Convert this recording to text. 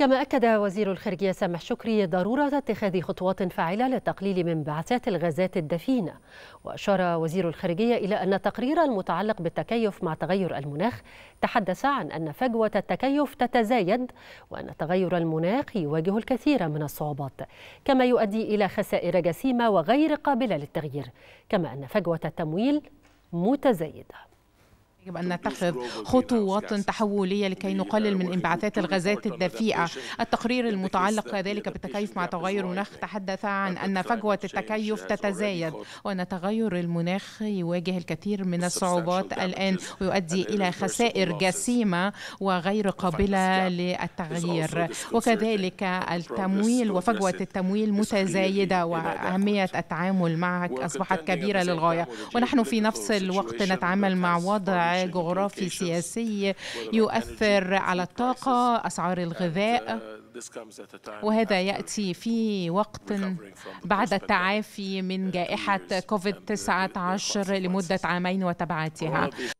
كما أكد وزير الخارجية سامح شكري ضرورة اتخاذ خطوات فاعلة للتقليل من انبعاثات الغازات الدفينة وأشار وزير الخارجية إلى أن التقرير المتعلق بالتكيف مع تغير المناخ تحدث عن أن فجوة التكيف تتزايد وأن تغير المناخ يواجه الكثير من الصعوبات كما يؤدي إلى خسائر جسيمة وغير قابلة للتغيير كما أن فجوة التمويل متزايده يجب أن نتخذ خطوات تحولية لكي نقلل من انبعاثات الغازات الدفيئة التقرير المتعلق كذلك بالتكيف مع تغير المناخ تحدث عن أن فجوة التكيف تتزايد وأن تغير المناخ يواجه الكثير من الصعوبات الآن ويؤدي إلى خسائر جسيمة وغير قابلة للتغيير وكذلك التمويل وفجوة التمويل متزايدة وأهمية التعامل معك أصبحت كبيرة للغاية ونحن في نفس الوقت نتعامل مع وضع جغرافي سياسي يؤثر على الطاقة أسعار uh, الغذاء وهذا يأتي في وقت بعد التعافي من جائحة كوفيد 19 لمدة عامين وتبعاتها